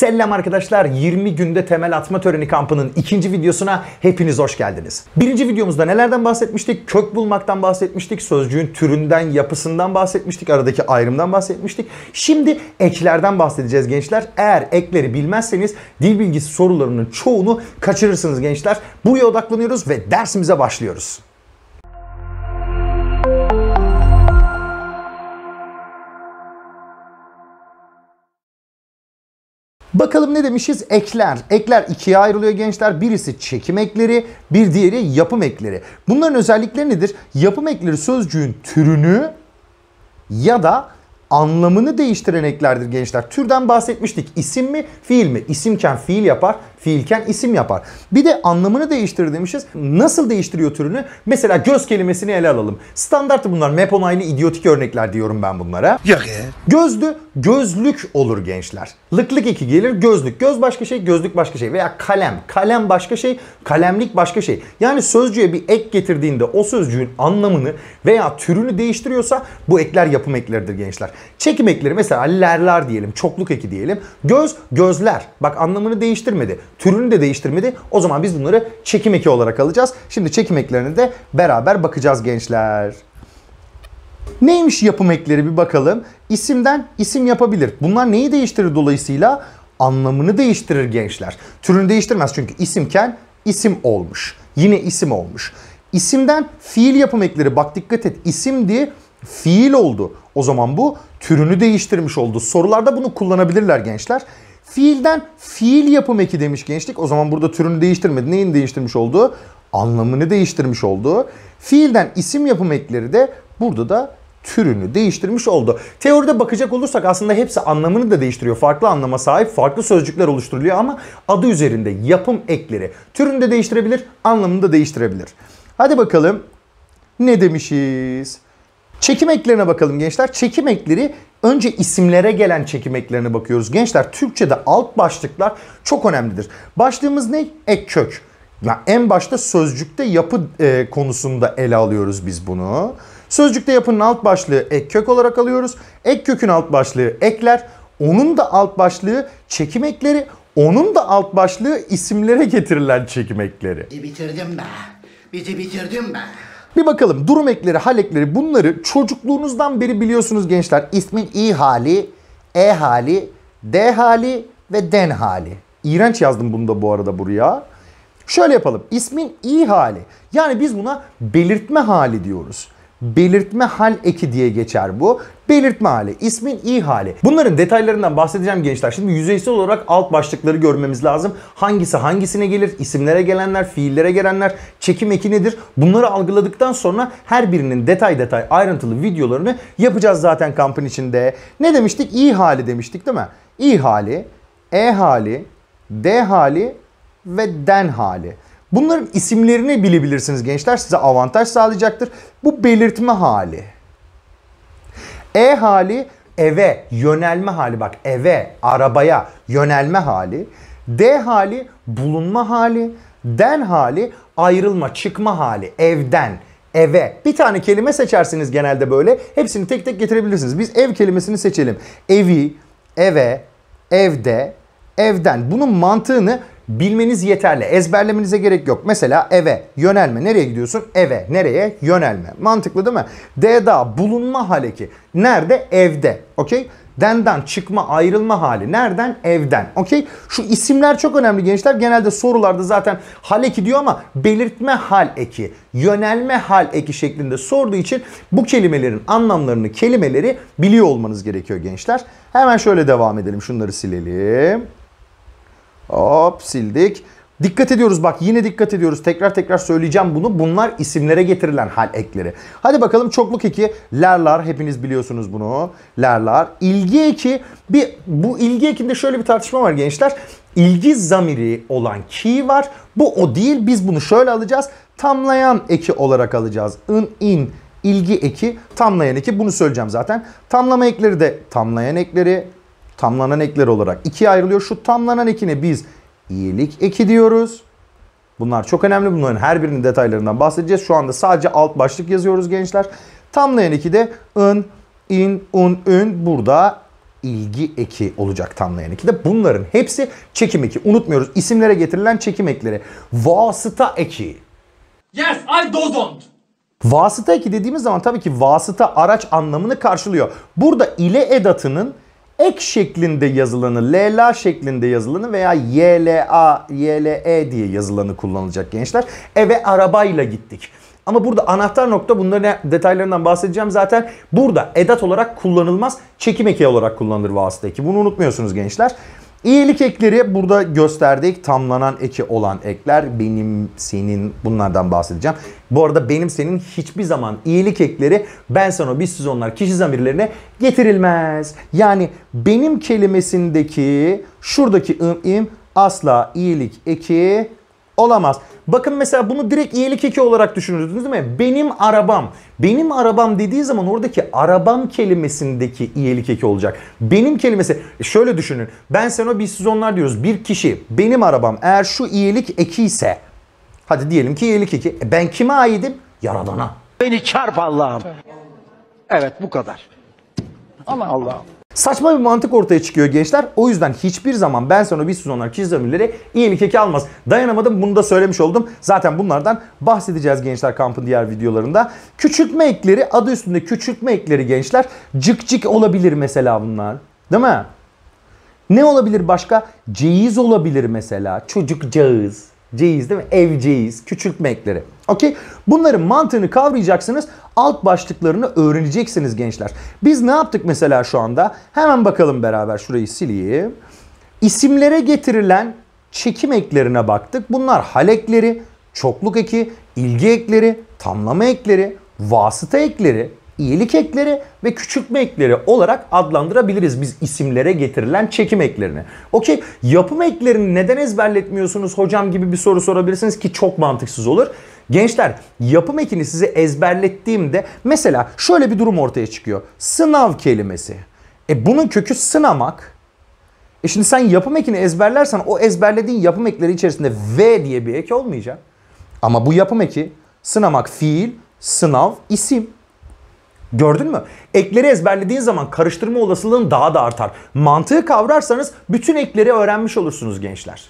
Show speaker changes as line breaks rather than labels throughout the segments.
Selam arkadaşlar 20 günde temel atma töreni kampının ikinci videosuna hepiniz hoş geldiniz. Birinci videomuzda nelerden bahsetmiştik? Kök bulmaktan bahsetmiştik, sözcüğün türünden, yapısından bahsetmiştik, aradaki ayrımdan bahsetmiştik. Şimdi eklerden bahsedeceğiz gençler. Eğer ekleri bilmezseniz dil bilgisi sorularının çoğunu kaçırırsınız gençler. Buraya odaklanıyoruz ve dersimize başlıyoruz. Bakalım ne demişiz? Ekler. Ekler ikiye ayrılıyor gençler. Birisi çekim ekleri, bir diğeri yapım ekleri. Bunların özellikleri nedir? Yapım ekleri sözcüğün türünü ya da anlamını değiştiren eklerdir gençler. Türden bahsetmiştik. İsim mi, fiil mi? İsimken fiil yapar, fiilken isim yapar. Bir de anlamını değiştir demişiz. Nasıl değiştiriyor türünü? Mesela göz kelimesini ele alalım. Standart bunlar. Map onaylı idiotik örnekler diyorum ben bunlara. Yok ya. Gözlü, gözlük olur gençler. Lıklık iki gelir gözlük. Göz başka şey, gözlük başka şey. Veya kalem. Kalem başka şey, kalemlik başka şey. Yani sözcüğe bir ek getirdiğinde o sözcüğün anlamını veya türünü değiştiriyorsa bu ekler yapım ekleridir gençler. Çekim ekleri mesela lerler diyelim, çokluk eki diyelim. Göz, gözler. Bak anlamını değiştirmedi türünü de değiştirmedi. O zaman biz bunları çekim eki olarak alacağız. Şimdi çekim eklerine de beraber bakacağız gençler. Neymiş yapım ekleri bir bakalım. İsimden isim yapabilir. Bunlar neyi değiştirir dolayısıyla? Anlamını değiştirir gençler. Türünü değiştirmez çünkü isimken isim olmuş. Yine isim olmuş. İsimden fiil yapım ekleri bak dikkat et isimdi fiil oldu. O zaman bu türünü değiştirmiş oldu. Sorularda bunu kullanabilirler gençler. Fiilden fiil yapım eki demiş gençlik. O zaman burada türünü değiştirmedi. Neyini değiştirmiş olduğu? Anlamını değiştirmiş olduğu. Fiilden isim yapım ekleri de burada da türünü değiştirmiş oldu. Teoride bakacak olursak aslında hepsi anlamını da değiştiriyor. Farklı anlama sahip farklı sözcükler oluşturuluyor ama adı üzerinde yapım ekleri türünü de değiştirebilir, anlamını da değiştirebilir. Hadi bakalım ne demişiz? Çekim eklerine bakalım gençler. Çekim ekleri önce isimlere gelen çekim eklerine bakıyoruz. Gençler Türkçe'de alt başlıklar çok önemlidir. Başlığımız ne? Ek kök. Yani en başta sözcükte yapı e, konusunda ele alıyoruz biz bunu. Sözcükte yapının alt başlığı ek kök olarak alıyoruz. Ek kökün alt başlığı ekler. Onun da alt başlığı çekim ekleri. Onun da alt başlığı isimlere getirilen çekim ekleri. Bitirdim ben. Bizi bitirdim ben. Bir bakalım durum ekleri, hal ekleri bunları çocukluğunuzdan beri biliyorsunuz gençler. İsmin i hali, e hali, d hali ve den hali. İğrenç yazdım bunu da bu arada buraya. Şöyle yapalım. İsmin i hali. Yani biz buna belirtme hali diyoruz. Belirtme hal eki diye geçer bu. Belirtme hali, ismin i hali. Bunların detaylarından bahsedeceğim gençler. Şimdi yüzeysel olarak alt başlıkları görmemiz lazım. Hangisi hangisine gelir? İsimlere gelenler, fiillere gelenler, çekim eki nedir? Bunları algıladıktan sonra her birinin detay detay ayrıntılı videolarını yapacağız zaten kampın içinde. Ne demiştik? i hali demiştik değil mi? i hali, e hali, d hali ve den hali. Bunların isimlerini bilebilirsiniz gençler. Size avantaj sağlayacaktır. Bu belirtme hali. E hali eve yönelme hali bak eve, arabaya yönelme hali. D hali bulunma hali. Den hali ayrılma, çıkma hali evden, eve. Bir tane kelime seçersiniz genelde böyle. Hepsini tek tek getirebilirsiniz. Biz ev kelimesini seçelim. Evi, eve, evde, evden. Bunun mantığını bilmeniz yeterli. Ezberlemenize gerek yok. Mesela eve yönelme. Nereye gidiyorsun? Eve. Nereye? Yönelme. Mantıklı değil mi? Deda bulunma hali ki Nerede? Evde. Okey? Denden çıkma, ayrılma hali. Nereden? Evden. Okey? Şu isimler çok önemli gençler. Genelde sorularda zaten hal eki diyor ama belirtme hal eki, yönelme hal eki şeklinde sorduğu için bu kelimelerin anlamlarını, kelimeleri biliyor olmanız gerekiyor gençler. Hemen şöyle devam edelim. Şunları silelim. Hop sildik. Dikkat ediyoruz bak yine dikkat ediyoruz. Tekrar tekrar söyleyeceğim bunu. Bunlar isimlere getirilen hal ekleri. Hadi bakalım çokluk eki. Lerlar hepiniz biliyorsunuz bunu. Lerlar. İlgi eki. Bir, bu ilgi ekinde şöyle bir tartışma var gençler. İlgi zamiri olan ki var. Bu o değil. Biz bunu şöyle alacağız. Tamlayan eki olarak alacağız. ın in ilgi eki, tamlayan eki bunu söyleyeceğim zaten. Tamlama ekleri de tamlayan ekleri, Tamlanan ekler olarak ikiye ayrılıyor. Şu tamlanan ekine biz iyilik eki diyoruz. Bunlar çok önemli. Bunların her birinin detaylarından bahsedeceğiz. Şu anda sadece alt başlık yazıyoruz gençler. Tamlayan eki de ın, in, un, ün. Burada ilgi eki olacak tamlayan eki de. Bunların hepsi çekim eki. Unutmuyoruz. İsimlere getirilen çekim ekleri. Vasıta eki. Yes, I don't. Vasıta eki dediğimiz zaman tabii ki vasıta araç anlamını karşılıyor. Burada ile edatının ek şeklinde yazılanı, LLA şeklinde yazılanı veya YLA, YLE diye yazılanı kullanılacak gençler. Eve arabayla gittik. Ama burada anahtar nokta bunların detaylarından bahsedeceğim. Zaten burada edat olarak kullanılmaz. Çekim eki olarak kullanılır vasıta Ki Bunu unutmuyorsunuz gençler. İyilik ekleri burada gösterdik. Tamlanan eki olan ekler benim, senin bunlardan bahsedeceğim. Bu arada benim, senin hiçbir zaman iyilik ekleri ben sana biz siz onlar kişi zamirlerine getirilmez. Yani benim kelimesindeki şuradaki ım im asla iyilik eki olamaz. Bakın mesela bunu direkt iyilik eki olarak düşünürdünüz değil mi? Benim arabam. Benim arabam dediği zaman oradaki arabam kelimesindeki iyilik eki olacak. Benim kelimesi e, şöyle düşünün. Ben sen o biz siz onlar diyoruz. Bir kişi benim arabam eğer şu iyilik eki ise hadi diyelim ki iyilik eki. E ben kime aidim? Yaradana. Beni çarp Allah'ım. Evet bu kadar. Aman Allah'ım. Saçma bir mantık ortaya çıkıyor gençler. O yüzden hiçbir zaman ben sana bir sezonlar kişi zamirleri iyilik eki almaz. Dayanamadım bunu da söylemiş oldum. Zaten bunlardan bahsedeceğiz gençler kampın diğer videolarında. Küçültme ekleri adı üstünde küçültme ekleri gençler. Cık cık olabilir mesela bunlar. Değil mi? Ne olabilir başka? Ceyiz olabilir mesela. Çocuk cağız. Ceyiz değil mi? Ev ceyiz. Küçültme ekleri. Okey? Bunların mantığını kavrayacaksınız. Alt başlıklarını öğreneceksiniz gençler. Biz ne yaptık mesela şu anda? Hemen bakalım beraber şurayı sileyim. İsimlere getirilen çekim eklerine baktık. Bunlar hal ekleri, çokluk eki, ilgi ekleri, tamlama ekleri, vasıta ekleri, iyilik ekleri ve küçültme ekleri olarak adlandırabiliriz biz isimlere getirilen çekim eklerini. Okey yapım eklerini neden ezberletmiyorsunuz hocam gibi bir soru sorabilirsiniz ki çok mantıksız olur. Gençler yapım ekini size ezberlettiğimde mesela şöyle bir durum ortaya çıkıyor. Sınav kelimesi. E bunun kökü sınamak. E şimdi sen yapım ekini ezberlersen o ezberlediğin yapım ekleri içerisinde V diye bir ek olmayacak. Ama bu yapım eki sınamak fiil, sınav, isim. Gördün mü? Ekleri ezberlediğin zaman karıştırma olasılığın daha da artar. Mantığı kavrarsanız bütün ekleri öğrenmiş olursunuz gençler.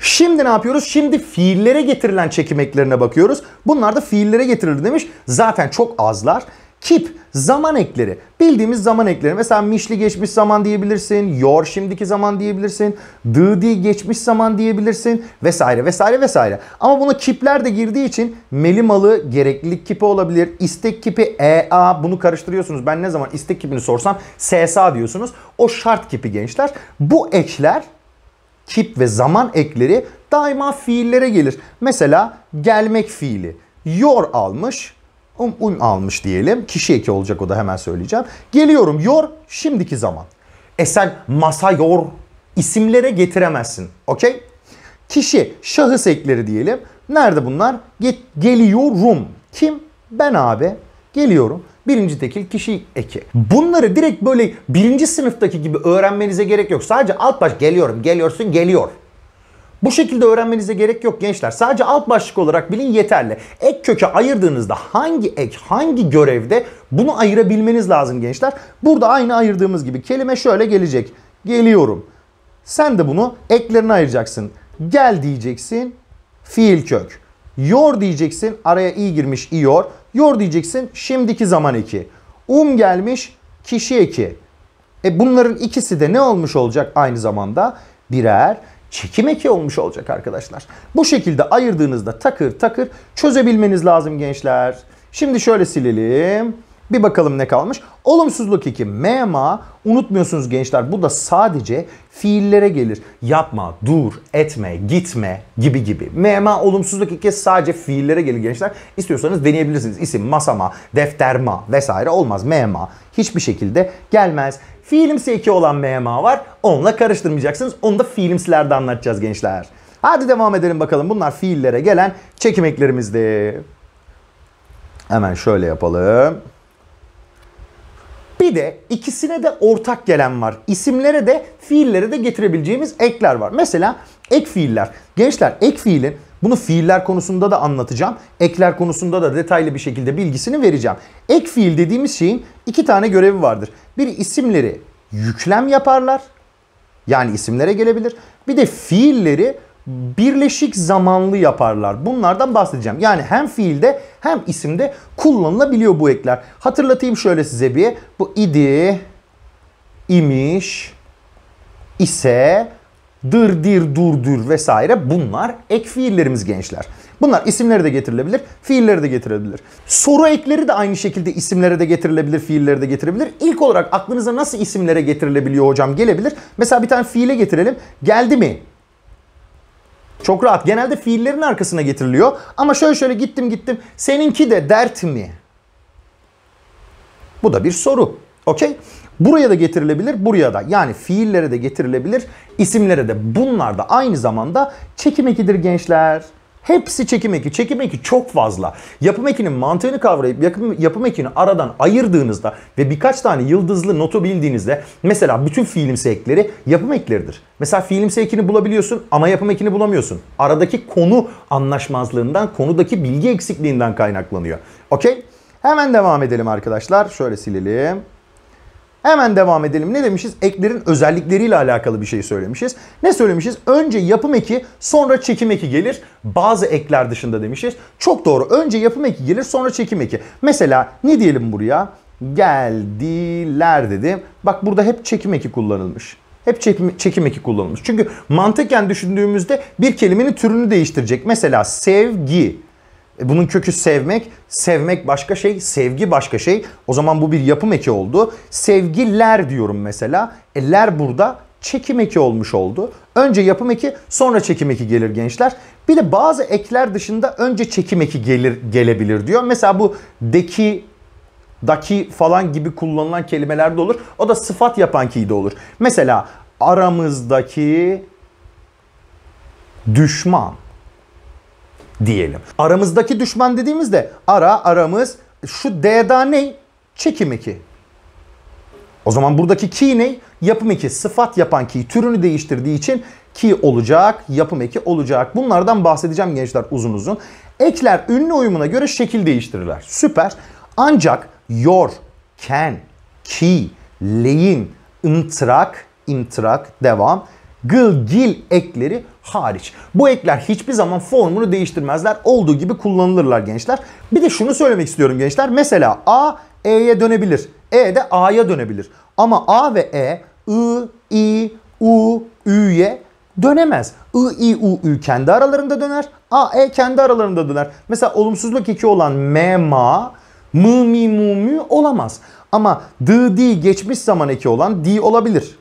Şimdi ne yapıyoruz? Şimdi fiillere getirilen çekim eklerine bakıyoruz. Bunlar da fiillere getirildi demiş. Zaten çok azlar. Kip zaman ekleri. Bildiğimiz zaman ekleri. Mesela mişli geçmiş zaman diyebilirsin. Your şimdiki zaman diyebilirsin. Dıdi geçmiş zaman diyebilirsin. Vesaire vesaire vesaire. Ama buna kipler de girdiği için melimalı gereklilik kipi olabilir. İstek kipi EA bunu karıştırıyorsunuz. Ben ne zaman istek kipini sorsam SSA diyorsunuz. O şart kipi gençler. Bu ekler kip ve zaman ekleri daima fiillere gelir. Mesela gelmek fiili. Yor almış, um, um almış diyelim. Kişi eki olacak o da hemen söyleyeceğim. Geliyorum yor şimdiki zaman. E sen masa yor isimlere getiremezsin. Okey? Kişi, şahıs ekleri diyelim. Nerede bunlar? Get, geliyorum. Kim? Ben abi. Geliyorum birinci tekil kişi eki. Bunları direkt böyle birinci sınıftaki gibi öğrenmenize gerek yok. Sadece alt baş geliyorum, geliyorsun, geliyor. Bu şekilde öğrenmenize gerek yok gençler. Sadece alt başlık olarak bilin yeterli. Ek köke ayırdığınızda hangi ek, hangi görevde bunu ayırabilmeniz lazım gençler. Burada aynı ayırdığımız gibi kelime şöyle gelecek. Geliyorum. Sen de bunu eklerine ayıracaksın. Gel diyeceksin. Fiil kök. Yor diyeceksin. Araya i girmiş iyor. Yor diyeceksin şimdiki zaman eki. Um gelmiş kişi eki. E bunların ikisi de ne olmuş olacak aynı zamanda? Birer çekim eki olmuş olacak arkadaşlar. Bu şekilde ayırdığınızda takır takır çözebilmeniz lazım gençler. Şimdi şöyle silelim. Bir bakalım ne kalmış. Olumsuzluk 2. Mema. Unutmuyorsunuz gençler bu da sadece fiillere gelir. Yapma, dur, etme, gitme gibi gibi. Mema olumsuzluk 2 sadece fiillere gelir gençler. İstiyorsanız deneyebilirsiniz. İsim, masama, defterma vesaire olmaz. Mema hiçbir şekilde gelmez. Fiilimsi 2 olan mema var. Onunla karıştırmayacaksınız. Onu da fiilimsilerde anlatacağız gençler. Hadi devam edelim bakalım. Bunlar fiillere gelen çekim Hemen şöyle yapalım. Bir de ikisine de ortak gelen var. İsimlere de fiillere de getirebileceğimiz ekler var. Mesela ek fiiller. Gençler ek fiilin bunu fiiller konusunda da anlatacağım. Ekler konusunda da detaylı bir şekilde bilgisini vereceğim. Ek fiil dediğimiz şeyin iki tane görevi vardır. Bir isimleri yüklem yaparlar. Yani isimlere gelebilir. Bir de fiilleri birleşik zamanlı yaparlar. Bunlardan bahsedeceğim. Yani hem fiilde hem isimde kullanılabiliyor bu ekler. Hatırlatayım şöyle size bir. Bu idi, imiş, ise, dır, dir, dur, dür vesaire bunlar ek fiillerimiz gençler. Bunlar isimlere de getirilebilir, fiillere de getirilebilir. Soru ekleri de aynı şekilde isimlere de getirilebilir, fiillere de getirebilir. İlk olarak aklınıza nasıl isimlere getirilebiliyor hocam gelebilir. Mesela bir tane fiile getirelim. Geldi mi? Çok rahat. Genelde fiillerin arkasına getiriliyor. Ama şöyle şöyle gittim gittim. Seninki de dert mi? Bu da bir soru. Okey? Buraya da getirilebilir, buraya da. Yani fiillere de getirilebilir, isimlere de. Bunlar da aynı zamanda çekim gençler. Hepsi çekim eki. Çekim eki çok fazla. Yapım ekinin mantığını kavrayıp yapım, yapım ekini aradan ayırdığınızda ve birkaç tane yıldızlı notu bildiğinizde mesela bütün film ekleri yapım ekleridir. Mesela film ekini bulabiliyorsun ama yapım ekini bulamıyorsun. Aradaki konu anlaşmazlığından, konudaki bilgi eksikliğinden kaynaklanıyor. Okey? Hemen devam edelim arkadaşlar. Şöyle silelim. Hemen devam edelim. Ne demişiz? Eklerin özellikleriyle alakalı bir şey söylemişiz. Ne söylemişiz? Önce yapım eki sonra çekim eki gelir. Bazı ekler dışında demişiz. Çok doğru. Önce yapım eki gelir sonra çekim eki. Mesela ne diyelim buraya? Geldiler dedim. Bak burada hep çekim eki kullanılmış. Hep çekim, çekim eki kullanılmış. Çünkü mantıken düşündüğümüzde bir kelimenin türünü değiştirecek. Mesela sevgi e, bunun kökü sevmek, sevmek başka şey, sevgi başka şey. O zaman bu bir yapım eki oldu. Sevgiler diyorum mesela. Eller burada çekim eki olmuş oldu. Önce yapım eki, sonra çekim eki gelir gençler. Bir de bazı ekler dışında önce çekim eki gelir gelebilir diyor. Mesela bu deki daki falan gibi kullanılan kelimeler de olur. O da sıfat yapan ki de olur. Mesela aramızdaki düşman diyelim. Aramızdaki düşman dediğimizde ara aramız şu D'da ne? Çekim iki. O zaman buradaki ki ne? Yapım iki Sıfat yapan ki türünü değiştirdiği için ki olacak, yapım eki olacak. Bunlardan bahsedeceğim gençler uzun uzun. Ekler ünlü uyumuna göre şekil değiştirirler. Süper. Ancak your, can, ki, leyin, intrak, intrak, devam gıl, gil ekleri hariç. Bu ekler hiçbir zaman formunu değiştirmezler. Olduğu gibi kullanılırlar gençler. Bir de şunu söylemek istiyorum gençler. Mesela A E'ye dönebilir. E de A'ya dönebilir. Ama A ve E, I, I, U, Ü'ye dönemez. I, I, U, Ü kendi aralarında döner. A, E kendi aralarında döner. Mesela olumsuzluk iki olan M, Ma, M mi, mu, mü olamaz. Ama d, d geçmiş zaman eki olan d olabilir.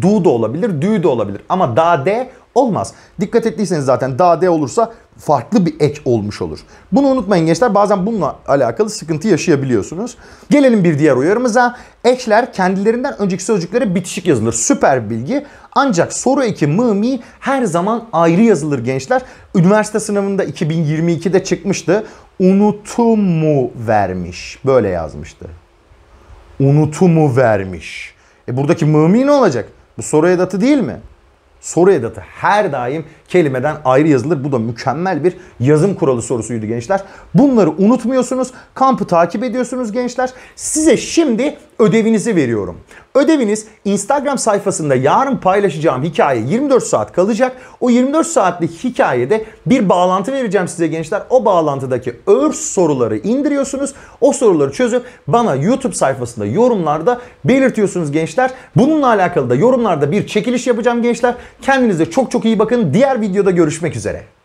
Du da olabilir, dü de olabilir ama da de olmaz. Dikkat ettiyseniz zaten da de olursa farklı bir ek olmuş olur. Bunu unutmayın gençler bazen bununla alakalı sıkıntı yaşayabiliyorsunuz. Gelelim bir diğer uyarımıza. Ekler kendilerinden önceki sözcüklere bitişik yazılır. Süper bilgi. Ancak soru eki mı mi her zaman ayrı yazılır gençler. Üniversite sınavında 2022'de çıkmıştı. Unutumu vermiş. Böyle yazmıştı. Unutumu vermiş. E buradaki mı mi ne olacak? Bu soru edatı değil mi? Soru edatı her daim kelimeden ayrı yazılır. Bu da mükemmel bir yazım kuralı sorusuydu gençler. Bunları unutmuyorsunuz. Kampı takip ediyorsunuz gençler. Size şimdi ödevinizi veriyorum. Ödeviniz Instagram sayfasında yarın paylaşacağım hikaye 24 saat kalacak. O 24 saatlik hikayede bir bağlantı vereceğim size gençler. O bağlantıdaki örs soruları indiriyorsunuz. O soruları çözüp bana YouTube sayfasında yorumlarda belirtiyorsunuz gençler. Bununla alakalı da yorumlarda bir çekiliş yapacağım gençler. Kendinize çok çok iyi bakın. Diğer videoda görüşmek üzere.